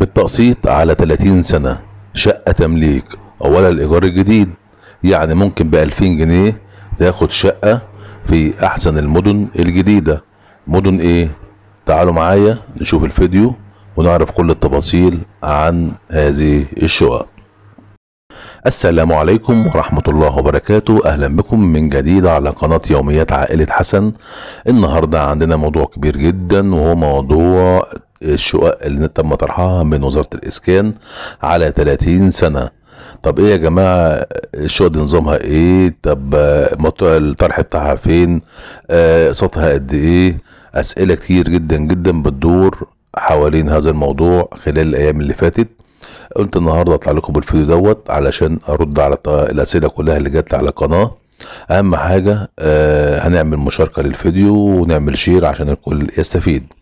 بالتقسيط على 30 سنة شقة تمليك أولا الإيجار الجديد يعني ممكن ب 2000 جنيه تاخد شقة في أحسن المدن الجديدة مدن إيه؟ تعالوا معايا نشوف الفيديو ونعرف كل التفاصيل عن هذه الشقق السلام عليكم ورحمة الله وبركاته أهلا بكم من جديد على قناة يوميات عائلة حسن النهاردة عندنا موضوع كبير جدا وهو موضوع الشقق اللي تم طرحها من وزارة الإسكان على 30 سنة طب ايه يا جماعة الشقق دي نظامها ايه طب الطرح بتاعها فين آه صوتها قد ايه أسئلة كتير جدا جدا بتدور حوالين هذا الموضوع خلال الأيام اللي فاتت قلت النهارده اطلع لكم بالفيديو دوت علشان ارد على الاسئله كلها اللي جات على القناه اهم حاجه آه، هنعمل مشاركه للفيديو ونعمل شير عشان الكل يستفيد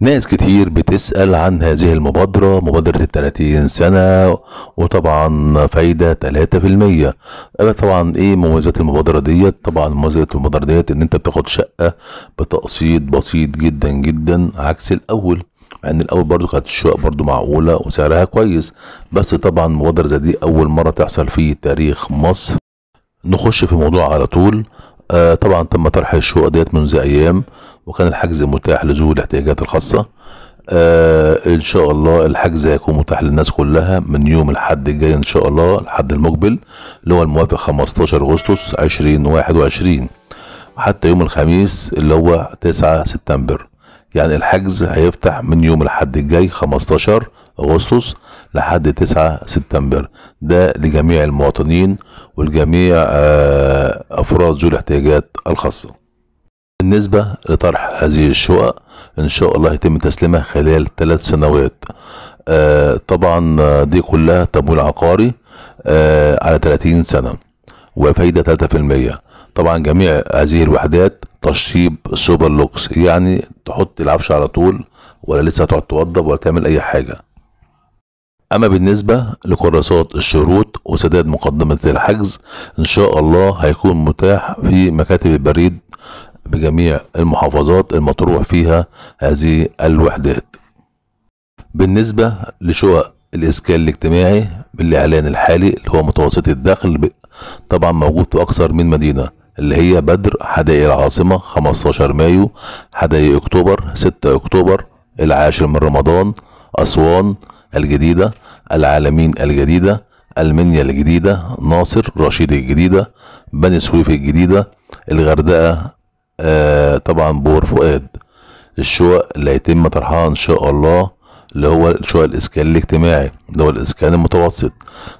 ناس كتير بتسأل عن هذه المبادرة مبادرة التلاتين سنة وطبعا فايدة تلاتة في المية أه، طبعا ايه مميزات المبادرة ديت طبعا مميزات المبادرة ديت ان انت بتاخد شقة بتقسيط بسيط جدا جدا عكس الاول مع ان الاول برضو كانت الشقق برضو معقولة وسعرها كويس بس طبعا مبادرة زي دي اول مرة تحصل في تاريخ مصر نخش في الموضوع على طول آه طبعا تم طرح الشقق ديت منذ ايام وكان الحجز متاح لذوي الاحتياجات الخاصة آه ان شاء الله الحجز هيكون متاح للناس كلها من يوم الحد الجاي ان شاء الله الحد المقبل اللي هو الموافق 15 اغسطس 2021 حتى يوم الخميس اللي هو 9 سبتمبر يعني الحجز هيفتح من يوم الحد الجاي 15 اغسطس لحد 9 سبتمبر ده لجميع المواطنين ولجميع آه افراد ذوي الاحتياجات الخاصه بالنسبة لطرح هذه الشقق إن شاء الله يتم تسليمها خلال ثلاث سنوات آه، طبعا آه، دي كلها تمويل عقاري آه، على 30 سنة وفايدة 3% طبعا جميع هذه الوحدات تشطيب سوبر لوكس يعني تحط العفش على طول ولا لسه هتقعد توضب ولا تعمل أي حاجة أما بالنسبة لكراسات الشروط وسداد مقدمة الحجز إن شاء الله هيكون متاح في مكاتب البريد بجميع المحافظات المطروح فيها هذه الوحدات بالنسبة لشقق الإسكان الاجتماعي بالإعلان الحالي اللي هو متوسط الدخل طبعا موجود في أكثر من مدينة اللي هي بدر حدائق العاصمة 15 مايو حدائق أكتوبر 6 أكتوبر العاشر من رمضان أسوان الجديدة العالمين الجديدة المنيا الجديدة ناصر رشيد الجديدة بني سويف الجديدة الغردقة آه طبعا بور فؤاد الشقق اللي هيتم طرحها ان شاء الله اللي هو شقق الاسكان الاجتماعي اللي هو الاسكان المتوسط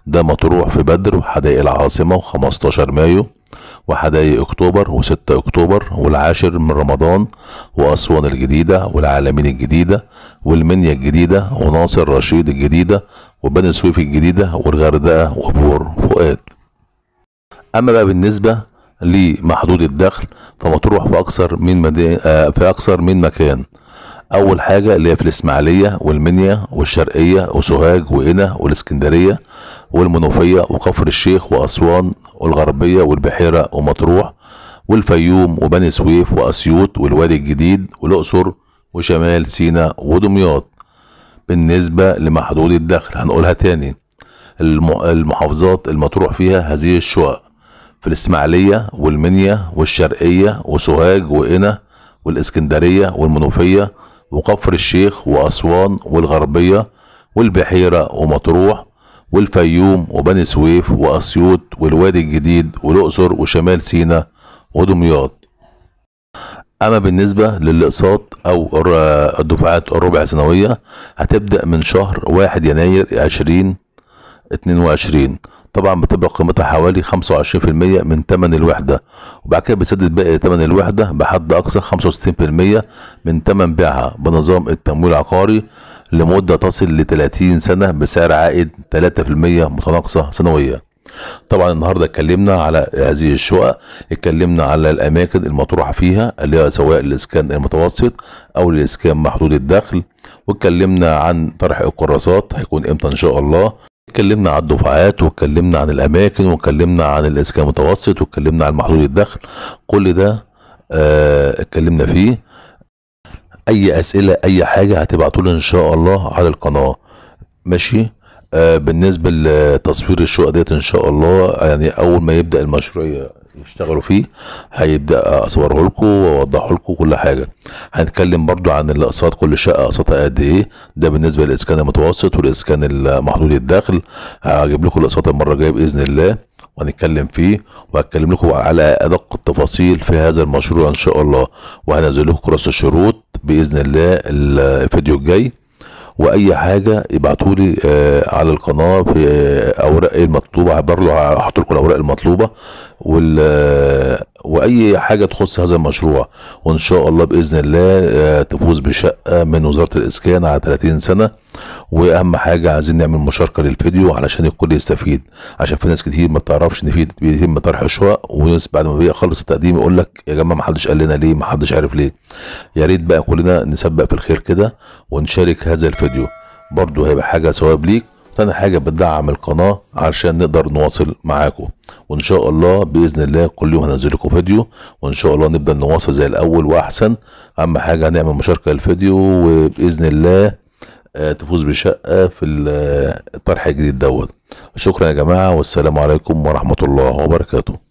ده مطروح في بدر وحدائق العاصمه و15 مايو وحدائق اكتوبر و6 اكتوبر والعاشر من رمضان واسوان الجديده والعالمين الجديده والمنيا الجديده وناصر رشيد الجديده وبني سويف الجديده والغردقه وبور فؤاد اما بقى بالنسبه لمحدود الدخل فمطروح في اكثر من آه، في اكثر من مكان اول حاجه اللي هي في الاسماعيليه والمنيا والشرقيه وسوهاج وقنا والاسكندريه والمنوفيه وكفر الشيخ واسوان والغربيه والبحيره ومطروح والفيوم وبني سويف واسيوط والوادي الجديد والاقصر وشمال سينا ودمياط بالنسبه لمحدود الدخل هنقولها تاني المحافظات المطروح فيها هذه الشقق في الإسماعيلية والمنيا والشرقية وسوهاج وقنا والإسكندرية والمنوفية وكفر الشيخ وأسوان والغربية والبحيرة ومطروح والفيوم وبني سويف وأسيوط والوادي الجديد والأقصر وشمال سينا ودمياط أما بالنسبة للأقساط أو الدفعات الربع سنوية هتبدأ من شهر واحد يناير عشرين اتنين وعشرين طبعا بتبقى قيمتها حوالي 25% من تمن الوحدة وبعد كده بيسدد باقي تمن الوحدة بحد أقصى 65% من تمن بيعها بنظام التمويل العقاري لمدة تصل ل 30 سنة بسعر عائد 3% متناقصة سنوية طبعا النهارده اتكلمنا على هذه الشقق اتكلمنا على الاماكن المطروحه فيها اللي هي سواء الاسكان المتوسط او الاسكان محدود الدخل واتكلمنا عن طرح الكراسات هيكون امتى ان شاء الله اتكلمنا عن الدفعات واتكلمنا عن الاماكن واتكلمنا عن الاذكاء المتوسط واتكلمنا عن محدود الدخل كل ده آه، اتكلمنا فيه اي اسئله اي حاجه هتبعتوا ان شاء الله على القناه ماشي آه، بالنسبه لتصوير الشقق ديت ان شاء الله يعني اول ما يبدا المشروع يشتغلوا فيه هيبدا اصوره لكم واوضحه لكم كل حاجه هنتكلم برضو عن الاقساط كل شقه اقساطها قد ايه ده بالنسبه للاسكان المتوسط والاسكان المحدود الدخل هجيب لكم الاقساط المره الجايه باذن الله وهنتكلم فيه وهتكلم لكم على ادق التفاصيل في هذا المشروع ان شاء الله وهنزل لكم كراسه الشروط باذن الله الفيديو الجاي واي حاجه ابعتوا لي آه، على القناه في اوراق المطلوبه برضه هحط لكم الاوراق المطلوبه وال واي حاجه تخص هذا المشروع وان شاء الله باذن الله آه، تفوز بشقه من وزاره الاسكان على 30 سنه واهم حاجه عايزين نعمل مشاركه للفيديو علشان الكل يستفيد عشان في ناس كتير ما بتعرفش ان في بيتم طرح شقق وناس بعد ما بيخلص التقديم يقول لك يا جماعه ما حدش قال لنا ليه ما حدش عارف ليه يا ريت بقى كلنا نسبق في الخير كده ونشارك هذا الفيديو برضه هيبقى حاجه ثواب ليك تاني حاجة بتدعم القناة علشان نقدر نواصل معاكم وان شاء الله باذن الله كل يوم هنزل لكم فيديو وان شاء الله نبدا نواصل زي الاول واحسن اهم حاجة هنعمل مشاركة للفيديو وباذن الله آه، تفوز بشقة في آه، الطرح الجديد دوت شكرا يا جماعة والسلام عليكم ورحمة الله وبركاته